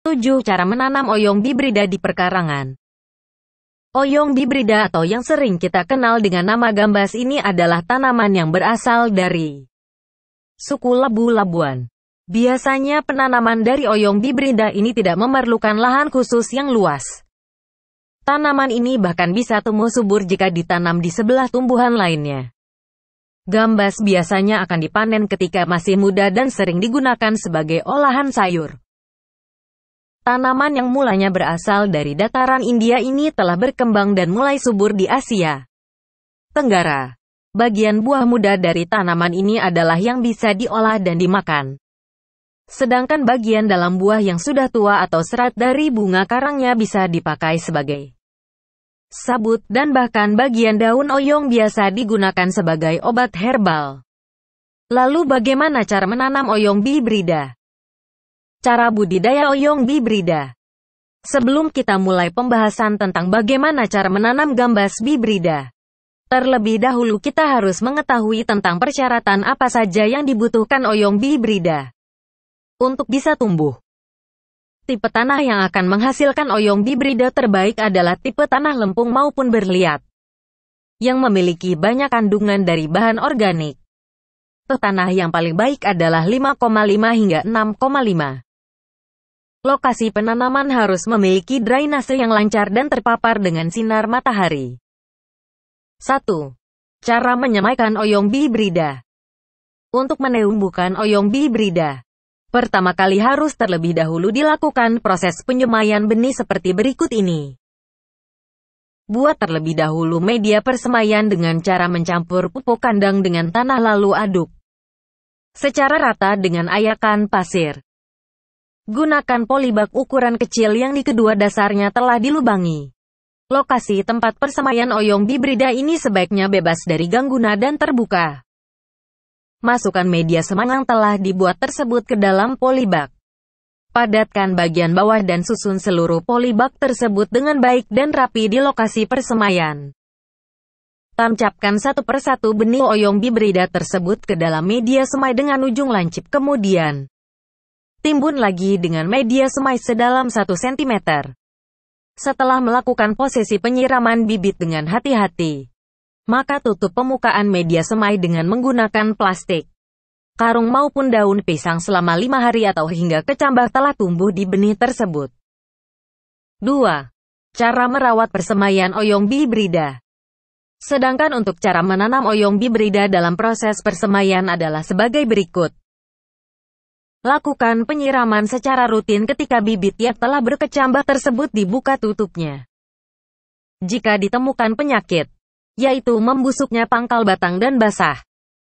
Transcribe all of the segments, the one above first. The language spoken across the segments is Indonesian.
7. Cara menanam oyong bibrida di perkarangan Oyong bibrida atau yang sering kita kenal dengan nama gambas ini adalah tanaman yang berasal dari suku labu-labuan. Biasanya penanaman dari oyong bibrida ini tidak memerlukan lahan khusus yang luas. Tanaman ini bahkan bisa tumbuh subur jika ditanam di sebelah tumbuhan lainnya. Gambas biasanya akan dipanen ketika masih muda dan sering digunakan sebagai olahan sayur. Tanaman yang mulanya berasal dari dataran India ini telah berkembang dan mulai subur di Asia Tenggara. Bagian buah muda dari tanaman ini adalah yang bisa diolah dan dimakan. Sedangkan bagian dalam buah yang sudah tua atau serat dari bunga karangnya bisa dipakai sebagai sabut dan bahkan bagian daun oyong biasa digunakan sebagai obat herbal. Lalu bagaimana cara menanam oyong bibrida? Cara budidaya oyong bibrida. Sebelum kita mulai pembahasan tentang bagaimana cara menanam gambas bibrida, terlebih dahulu kita harus mengetahui tentang persyaratan apa saja yang dibutuhkan oyong bibrida untuk bisa tumbuh. Tipe tanah yang akan menghasilkan oyong bibrida terbaik adalah tipe tanah lempung maupun berliat, yang memiliki banyak kandungan dari bahan organik tanah yang paling baik adalah 5,5 hingga 6,5. Lokasi penanaman harus memiliki drainase yang lancar dan terpapar dengan sinar matahari. 1. Cara menyemaikan oyong bibrida Untuk menumbuhkan oyong bibrida, pertama kali harus terlebih dahulu dilakukan proses penyemaian benih seperti berikut ini. Buat terlebih dahulu media persemaian dengan cara mencampur pupuk kandang dengan tanah lalu aduk. Secara rata dengan ayakan pasir. Gunakan polybag ukuran kecil yang di kedua dasarnya telah dilubangi. Lokasi tempat persemaian oyong bibrida ini sebaiknya bebas dari gangguna dan terbuka. Masukkan media semangang telah dibuat tersebut ke dalam polybag. Padatkan bagian bawah dan susun seluruh polybag tersebut dengan baik dan rapi di lokasi persemaian. Tancapkan satu persatu benih oyong bibrida tersebut ke dalam media semai dengan ujung lancip kemudian. Timbun lagi dengan media semai sedalam 1 cm. Setelah melakukan posisi penyiraman bibit dengan hati-hati, maka tutup permukaan media semai dengan menggunakan plastik. Karung maupun daun pisang selama 5 hari atau hingga kecambah telah tumbuh di benih tersebut. 2. Cara merawat persemaian oyong bibrida Sedangkan untuk cara menanam oyong bibrida dalam proses persemaian adalah sebagai berikut. Lakukan penyiraman secara rutin ketika bibit yang telah berkecambah tersebut dibuka tutupnya. Jika ditemukan penyakit, yaitu membusuknya pangkal batang dan basah,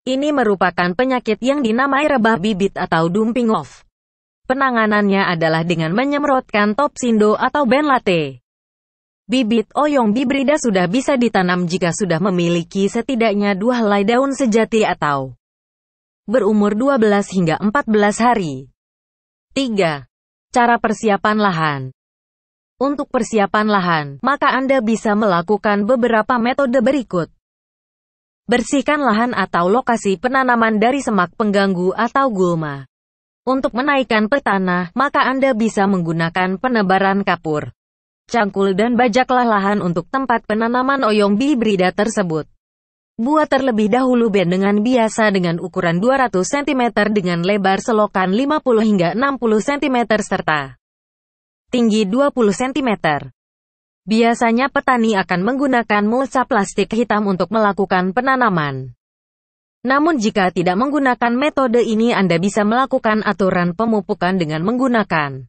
ini merupakan penyakit yang dinamai rebah bibit atau dumping off. Penanganannya adalah dengan top topsindo atau latte. Bibit oyong bibrida sudah bisa ditanam jika sudah memiliki setidaknya dua helai daun sejati atau berumur 12 hingga 14 hari. 3. Cara persiapan lahan Untuk persiapan lahan, maka Anda bisa melakukan beberapa metode berikut. Bersihkan lahan atau lokasi penanaman dari semak pengganggu atau gulma. Untuk menaikkan petanah, maka Anda bisa menggunakan penebaran kapur. Cangkul dan bajaklah lahan untuk tempat penanaman oyong bibrida tersebut. Buat terlebih dahulu band dengan biasa dengan ukuran 200 cm dengan lebar selokan 50 hingga 60 cm serta tinggi 20 cm. Biasanya petani akan menggunakan mulsa plastik hitam untuk melakukan penanaman. Namun jika tidak menggunakan metode ini Anda bisa melakukan aturan pemupukan dengan menggunakan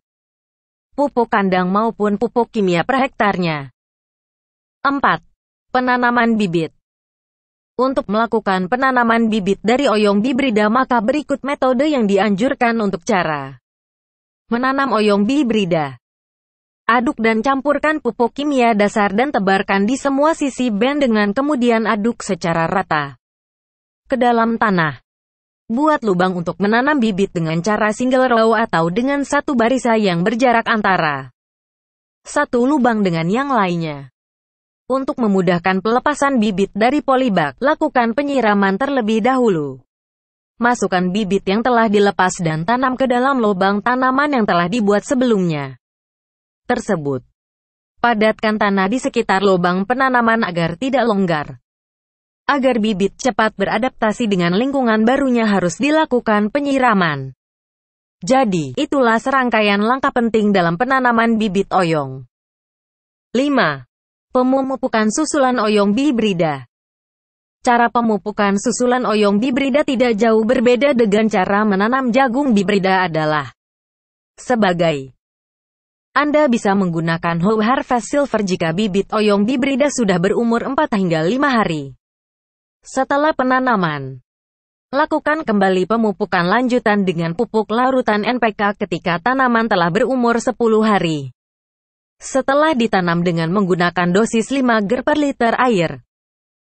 pupuk kandang maupun pupuk kimia per hektarnya. 4. Penanaman bibit untuk melakukan penanaman bibit dari oyong bibrida maka berikut metode yang dianjurkan untuk cara menanam oyong bibrida. Aduk dan campurkan pupuk kimia dasar dan tebarkan di semua sisi ben dengan kemudian aduk secara rata ke dalam tanah. Buat lubang untuk menanam bibit dengan cara single row atau dengan satu barisa yang berjarak antara satu lubang dengan yang lainnya. Untuk memudahkan pelepasan bibit dari polybag, lakukan penyiraman terlebih dahulu. Masukkan bibit yang telah dilepas dan tanam ke dalam lubang tanaman yang telah dibuat sebelumnya. Tersebut. Padatkan tanah di sekitar lubang penanaman agar tidak longgar. Agar bibit cepat beradaptasi dengan lingkungan barunya harus dilakukan penyiraman. Jadi, itulah serangkaian langkah penting dalam penanaman bibit oyong. 5. Pemupukan susulan oyong bibrida Cara pemupukan susulan oyong bibrida tidak jauh berbeda dengan cara menanam jagung bibrida adalah sebagai Anda bisa menggunakan hoe harvest silver jika bibit oyong bibrida sudah berumur 4 hingga 5 hari. Setelah penanaman, lakukan kembali pemupukan lanjutan dengan pupuk larutan NPK ketika tanaman telah berumur 10 hari. Setelah ditanam dengan menggunakan dosis 5 ger per liter air,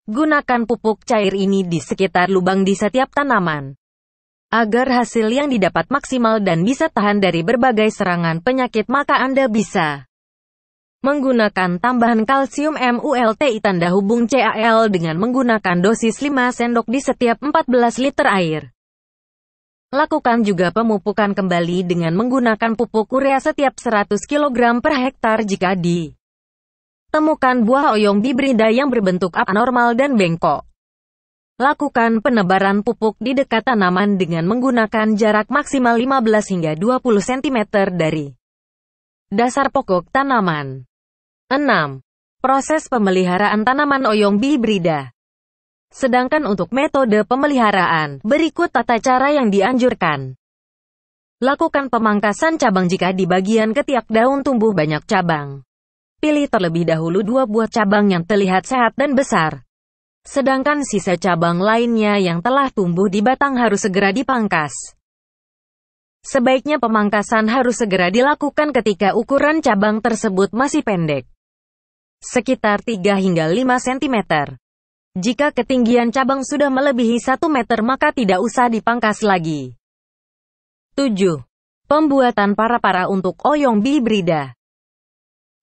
gunakan pupuk cair ini di sekitar lubang di setiap tanaman. Agar hasil yang didapat maksimal dan bisa tahan dari berbagai serangan penyakit maka Anda bisa menggunakan tambahan kalsium MULTI tanda hubung CAL dengan menggunakan dosis 5 sendok di setiap 14 liter air. Lakukan juga pemupukan kembali dengan menggunakan pupuk urea setiap 100 kg per hektar jika ditemukan buah oyong bibrida yang berbentuk abnormal dan bengkok. Lakukan penebaran pupuk di dekat tanaman dengan menggunakan jarak maksimal 15 hingga 20 cm dari dasar pokok tanaman. 6. Proses pemeliharaan tanaman oyong bibrida Sedangkan untuk metode pemeliharaan, berikut tata cara yang dianjurkan. Lakukan pemangkasan cabang jika di bagian ketiak daun tumbuh banyak cabang. Pilih terlebih dahulu dua buah cabang yang terlihat sehat dan besar. Sedangkan sisa cabang lainnya yang telah tumbuh di batang harus segera dipangkas. Sebaiknya pemangkasan harus segera dilakukan ketika ukuran cabang tersebut masih pendek. Sekitar 3 hingga 5 cm. Jika ketinggian cabang sudah melebihi 1 meter maka tidak usah dipangkas lagi. 7. Pembuatan para-para untuk oyong bibrida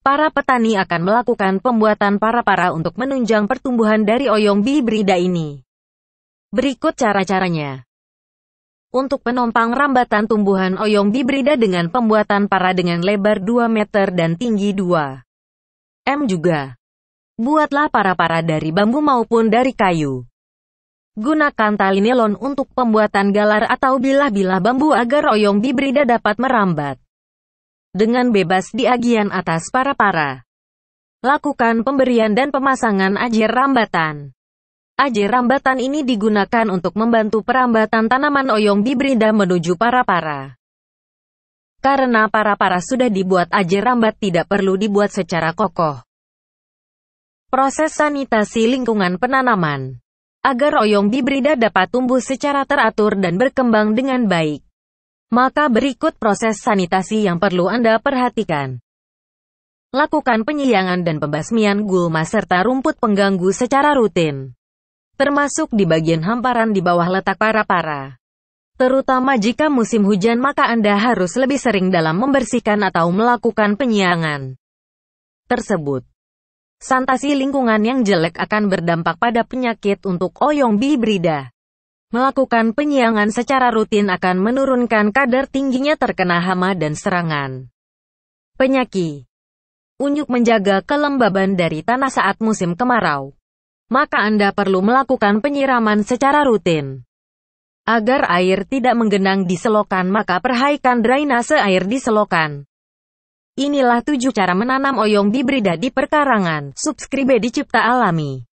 Para petani akan melakukan pembuatan para-para untuk menunjang pertumbuhan dari oyong bibrida ini. Berikut cara-caranya. Untuk penompang rambatan tumbuhan oyong bibrida dengan pembuatan para dengan lebar 2 meter dan tinggi 2 m juga. Buatlah para-para dari bambu maupun dari kayu. Gunakan tali nilon untuk pembuatan galar atau bilah-bilah bambu agar oyong bibrida dapat merambat. Dengan bebas di agian atas para-para. Lakukan pemberian dan pemasangan ajir rambatan. Ajir rambatan ini digunakan untuk membantu perambatan tanaman oyong bibrida menuju para-para. Karena para-para sudah dibuat ajir rambat tidak perlu dibuat secara kokoh. Proses sanitasi lingkungan penanaman agar oyong bibrida dapat tumbuh secara teratur dan berkembang dengan baik. Maka berikut proses sanitasi yang perlu Anda perhatikan. Lakukan penyiangan dan pembasmian gulma serta rumput pengganggu secara rutin. Termasuk di bagian hamparan di bawah letak para-para. Terutama jika musim hujan maka Anda harus lebih sering dalam membersihkan atau melakukan penyiangan tersebut. Santasi lingkungan yang jelek akan berdampak pada penyakit untuk oyong bibrida. Melakukan penyiangan secara rutin akan menurunkan kadar tingginya terkena hama dan serangan. penyakit. Unjuk menjaga kelembaban dari tanah saat musim kemarau. Maka Anda perlu melakukan penyiraman secara rutin. Agar air tidak menggenang di selokan maka perhaikan drainase air di selokan. Inilah tujuh cara menanam oyong di di perkarangan. Subscribe di Cipta Alami.